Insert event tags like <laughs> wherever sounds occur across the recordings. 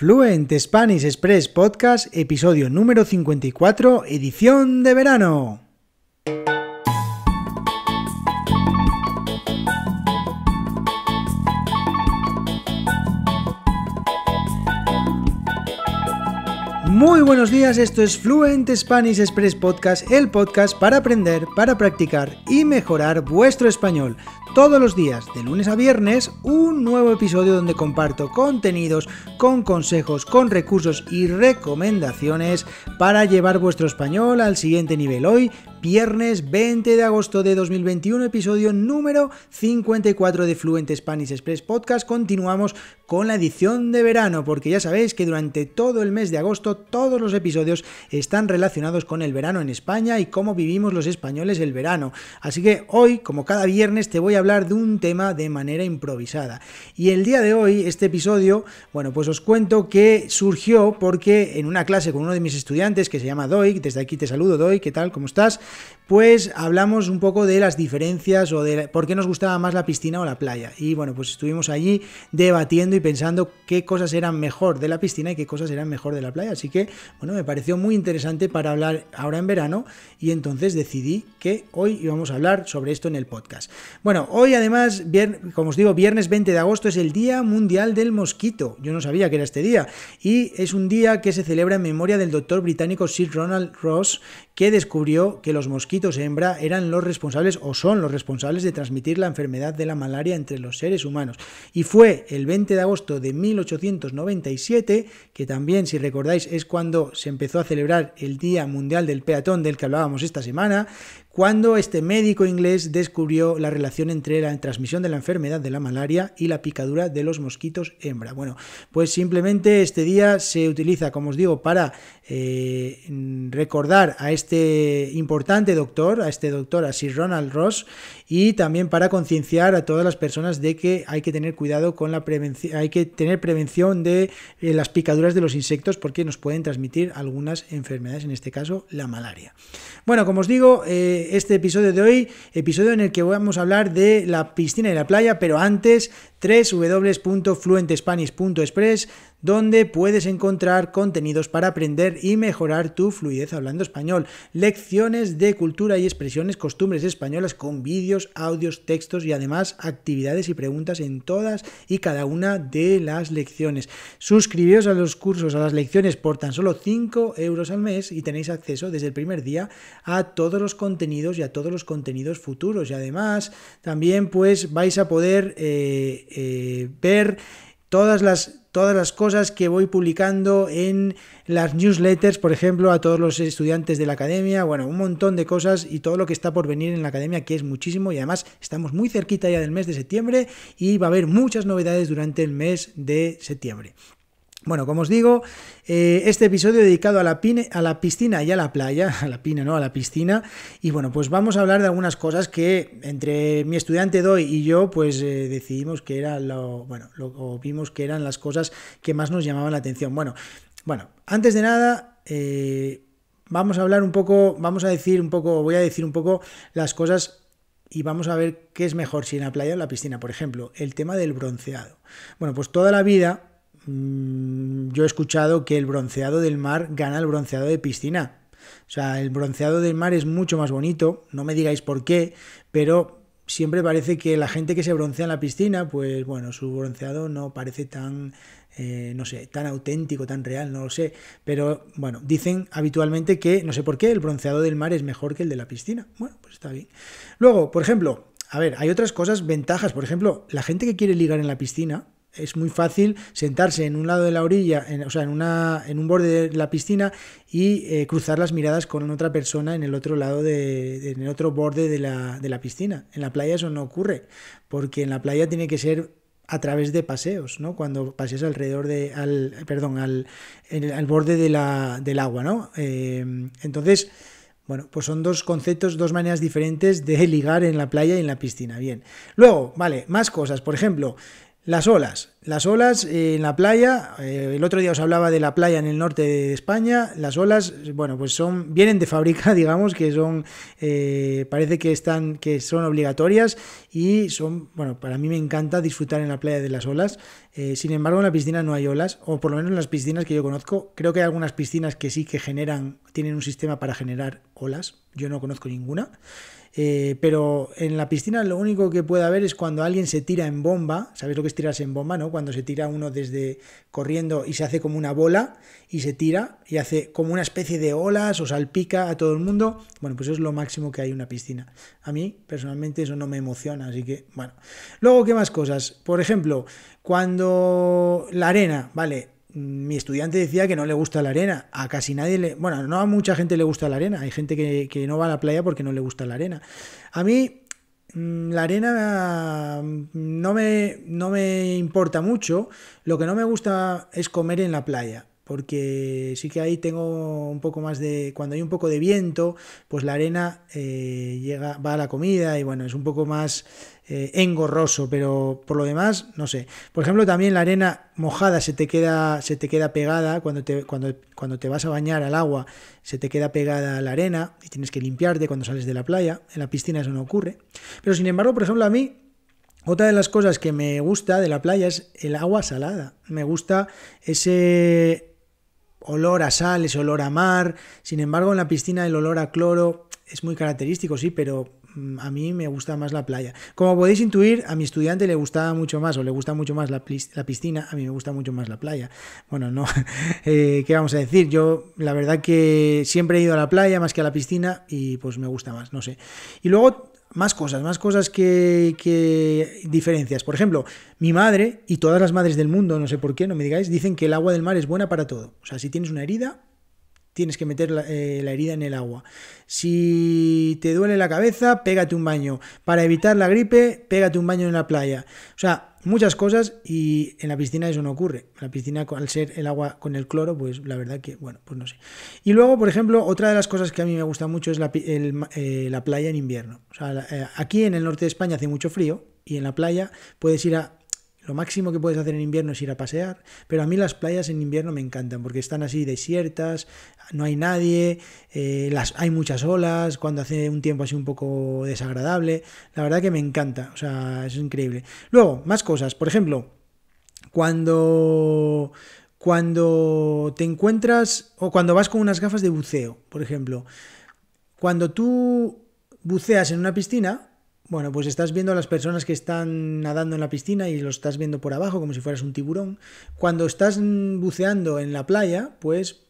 Fluent Spanish Express Podcast, episodio número 54, edición de verano. Muy buenos días, esto es Fluent Spanish Express Podcast, el podcast para aprender, para practicar y mejorar vuestro español todos los días, de lunes a viernes, un nuevo episodio donde comparto contenidos con consejos, con recursos y recomendaciones para llevar vuestro español al siguiente nivel. Hoy, viernes 20 de agosto de 2021, episodio número 54 de Fluent Spanish Express Podcast. Continuamos con la edición de verano, porque ya sabéis que durante todo el mes de agosto todos los episodios están relacionados con el verano en España y cómo vivimos los españoles el verano. Así que hoy, como cada viernes, te voy a hablar de un tema de manera improvisada. Y el día de hoy, este episodio, bueno, pues os cuento que surgió porque en una clase con uno de mis estudiantes que se llama doy desde aquí te saludo doy ¿qué tal? ¿Cómo estás? Pues hablamos un poco de las diferencias o de por qué nos gustaba más la piscina o la playa. Y bueno, pues estuvimos allí debatiendo y pensando qué cosas eran mejor de la piscina y qué cosas eran mejor de la playa. Así que, bueno, me pareció muy interesante para hablar ahora en verano y entonces decidí que hoy íbamos a hablar sobre esto en el podcast. Bueno, hoy además, como os digo, viernes 20 de agosto es el Día Mundial del Mosquito. Yo no sabía que era este día. Y es un día que se celebra en memoria del doctor británico Sir Ronald Ross, que descubrió que los mosquitos hembra eran los responsables o son los responsables de transmitir la enfermedad de la malaria entre los seres humanos. Y fue el 20 de agosto de 1897, que también, si recordáis, es cuando se empezó a celebrar el Día Mundial del Peatón del que hablábamos esta semana, cuando este médico inglés descubrió la relación entre la transmisión de la enfermedad de la malaria y la picadura de los mosquitos hembra. Bueno, pues simplemente este día se utiliza, como os digo, para eh, recordar a este importante doctor, a este doctor, a Sir Ronald Ross, y también para concienciar a todas las personas de que hay que tener cuidado con la prevención, hay que tener prevención de eh, las picaduras de los insectos porque nos pueden transmitir algunas enfermedades, en este caso la malaria. Bueno, como os digo, eh, este episodio de hoy, episodio en el que vamos a hablar de la piscina y la playa, pero antes www.fluentespanish.express donde puedes encontrar contenidos para aprender y mejorar tu fluidez hablando español, lecciones de cultura y expresiones, costumbres españolas con vídeos, audios, textos y además actividades y preguntas en todas y cada una de las lecciones. Suscribíos a los cursos, a las lecciones por tan solo 5 euros al mes y tenéis acceso desde el primer día a todos los contenidos y a todos los contenidos futuros. Y además también pues vais a poder eh, eh, ver todas las todas las cosas que voy publicando en las newsletters, por ejemplo, a todos los estudiantes de la academia, bueno, un montón de cosas y todo lo que está por venir en la academia, que es muchísimo y además estamos muy cerquita ya del mes de septiembre y va a haber muchas novedades durante el mes de septiembre. Bueno, como os digo, eh, este episodio dedicado a la, a la piscina y a la playa, <laughs> a la pina, ¿no? A la piscina. Y bueno, pues vamos a hablar de algunas cosas que entre mi estudiante Doy y yo, pues eh, decidimos que era lo, bueno, lo, vimos que eran las cosas que más nos llamaban la atención. Bueno, bueno, antes de nada, eh, vamos a hablar un poco, vamos a decir un poco, voy a decir un poco las cosas y vamos a ver qué es mejor, si en la playa o en la piscina, por ejemplo, el tema del bronceado. Bueno, pues toda la vida Mm, yo he escuchado que el bronceado del mar gana el bronceado de piscina. O sea, el bronceado del mar es mucho más bonito, no me digáis por qué, pero siempre parece que la gente que se broncea en la piscina, pues bueno, su bronceado no parece tan, eh, no sé, tan auténtico, tan real, no lo sé. Pero bueno, dicen habitualmente que, no sé por qué, el bronceado del mar es mejor que el de la piscina. Bueno, pues está bien. Luego, por ejemplo, a ver, hay otras cosas, ventajas. Por ejemplo, la gente que quiere ligar en la piscina, es muy fácil sentarse en un lado de la orilla, en, o sea, en, una, en un borde de la piscina y eh, cruzar las miradas con otra persona en el otro lado, de, en el otro borde de la, piscina. En la playa eso no ocurre, porque en la playa tiene que ser a través de paseos, ¿no? Cuando paseas alrededor de, al, perdón, al, al borde del agua, ¿no? Eh, entonces... Bueno, pues son dos conceptos, dos maneras diferentes de ligar en la playa y en la piscina. Bien. Luego, vale, más cosas. Por ejemplo, las olas. Las olas eh, en la playa, eh, el otro día os hablaba de la playa en el norte de España, las olas, bueno, pues son, vienen de fábrica, <laughs> digamos, que son, eh, parece que están, que son obligatorias y son, bueno, para mí me encanta disfrutar en la playa de las olas, sin embargo en la piscina no hay olas, o por lo menos en las piscinas que yo conozco, creo que hay algunas piscinas que sí que generan, tienen un sistema para generar olas, yo no conozco ninguna, eh, pero en la piscina lo único que puede haber es cuando alguien se tira en bomba, ¿sabéis lo que es tirarse en bomba, no? Cuando se tira uno desde corriendo y se hace como una bola y se tira y hace como una especie de olas o salpica a todo el mundo. Bueno, pues eso es lo máximo que hay en una piscina. A mí, personalmente, eso no me emociona, así que, bueno. Luego, ¿qué más cosas? Por ejemplo, cuando la arena, ¿vale? mi estudiante decía que no le gusta la arena. A casi nadie le. Bueno, no a mucha gente le gusta la arena. Hay gente que, que no va a la playa porque no le gusta la arena. A mí, mm, la arena mm, no me, no me importa mucho. Lo que no me gusta es comer en la playa porque sí que ahí tengo un poco más de, cuando hay un poco de viento, pues la arena eh, llega, va a la comida y bueno, es un poco más eh, engorroso, pero por lo demás, no sé. Por ejemplo, también la arena mojada se te queda, se te queda pegada cuando te, cuando, cuando te vas a bañar al agua, se te queda pegada la arena y tienes que limpiarte cuando sales de la playa. En la piscina eso no ocurre. Pero sin embargo, por ejemplo, a mí otra de las cosas que me gusta de la playa es el agua salada. Me gusta ese olor a sales, olor a mar. Sin embargo, en la piscina el olor a cloro es muy característico, sí, pero mm, a mí me gusta más la playa. Como podéis intuir, a mi estudiante le gustaba mucho más o le gusta mucho más la, piscina, a mí me gusta mucho más la playa. Bueno, no, <laughs> eh, ¿qué vamos a decir? Yo la verdad que siempre he ido a la playa más que a la piscina y pues me gusta más, no sé. Y luego más cosas, más cosas que, diferencias. Por ejemplo, mi madre y todas las madres del mundo, no sé por qué, no me digáis, dicen que el agua del mar es buena para todo. O sea, si tienes una herida, tienes que meter la, eh, la herida en el agua. Si te duele la cabeza, pégate un baño. Para evitar la gripe, pégate un baño en la playa. O sea, muchas cosas y en la piscina eso no ocurre. la piscina, al ser el agua con el cloro, pues la verdad que, bueno, pues no sé. Y luego, por ejemplo, otra de las cosas que a mí me gusta mucho es la, eh, la playa en invierno. O sea, eh, aquí en el norte de España hace mucho frío y en la playa puedes ir a lo máximo que puedes hacer en invierno es ir a pasear, pero a mí las playas en invierno me encantan porque están así desiertas, no hay nadie, eh, las, hay muchas olas, cuando hace un tiempo así un poco desagradable. La verdad que me encanta, o sea, es increíble. Luego, más cosas, por ejemplo, cuando cuando te encuentras o cuando vas con unas gafas de buceo, por ejemplo, cuando tú buceas en una piscina, bueno, pues estás viendo a las personas que están nadando en la piscina y lo estás viendo por abajo como si fueras un tiburón. Cuando estás buceando en la playa, pues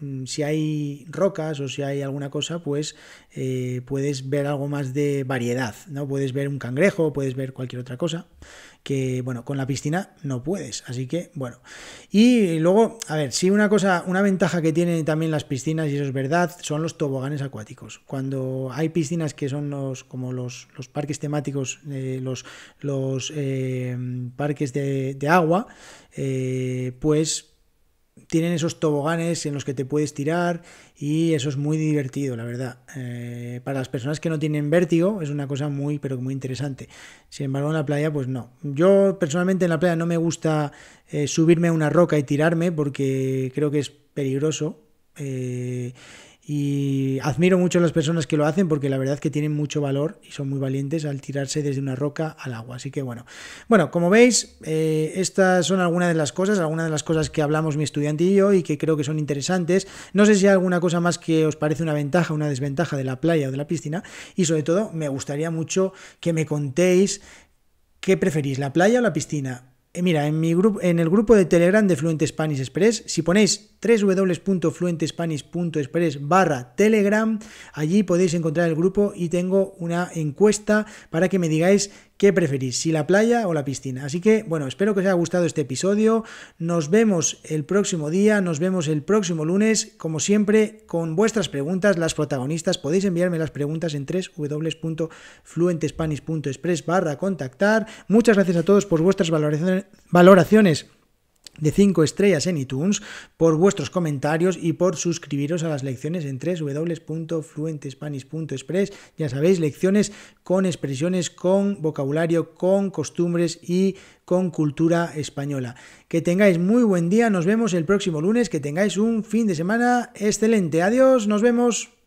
Mm, si hay rocas o si hay alguna cosa, pues eh, puedes ver algo más de variedad, ¿no? Puedes ver un cangrejo, puedes ver cualquier otra cosa, que bueno, con la piscina no puedes, así que bueno. Y luego, a ver, sí una cosa, una ventaja que tienen también las piscinas, y eso es verdad, son los toboganes acuáticos. Cuando hay piscinas que son los, como los, parques temáticos, eh, los, los eh, parques de agua, pues tienen esos toboganes en los que te puedes tirar y eso es muy divertido, la verdad. Eh, para las personas que no tienen vértigo es una cosa muy, pero muy interesante. Sin embargo, en la playa, pues no. Yo personalmente en la playa no me gusta eh, subirme a una roca y tirarme porque creo que es peligroso. Eh, y admiro mucho a las personas que lo hacen porque la verdad es que tienen mucho valor y son muy valientes al tirarse desde una roca al agua. Así que bueno, bueno, como veis, eh, estas son algunas de las cosas, algunas de las cosas que hablamos mi estudiante y yo y que creo que son interesantes. No sé si hay alguna cosa más que os parece una ventaja, una desventaja de la playa o de la piscina. Y sobre todo, me gustaría mucho que me contéis qué preferís, la playa o la piscina. Eh, mira, en, mi grupo, en el grupo de Telegram de Fluente Spanish Express, si ponéis www.fluentespanish.express barra telegram. Allí podéis encontrar el grupo y tengo una encuesta para que me digáis qué preferís, si la playa o la piscina. Así que, bueno, espero que os haya gustado este episodio. Nos vemos el próximo día, nos vemos el próximo lunes. Como siempre, con vuestras preguntas, las protagonistas, podéis enviarme las preguntas en www.fluentespanish.express barra contactar. Muchas gracias a todos por vuestras valoraciones de 5 estrellas en iTunes, por vuestros comentarios y por suscribiros a las lecciones en www.fluentespanish.express. Ya sabéis, lecciones con expresiones, con vocabulario, con costumbres y con cultura española. Que tengáis muy buen día, nos vemos el próximo lunes, que tengáis un fin de semana excelente. Adiós, nos vemos.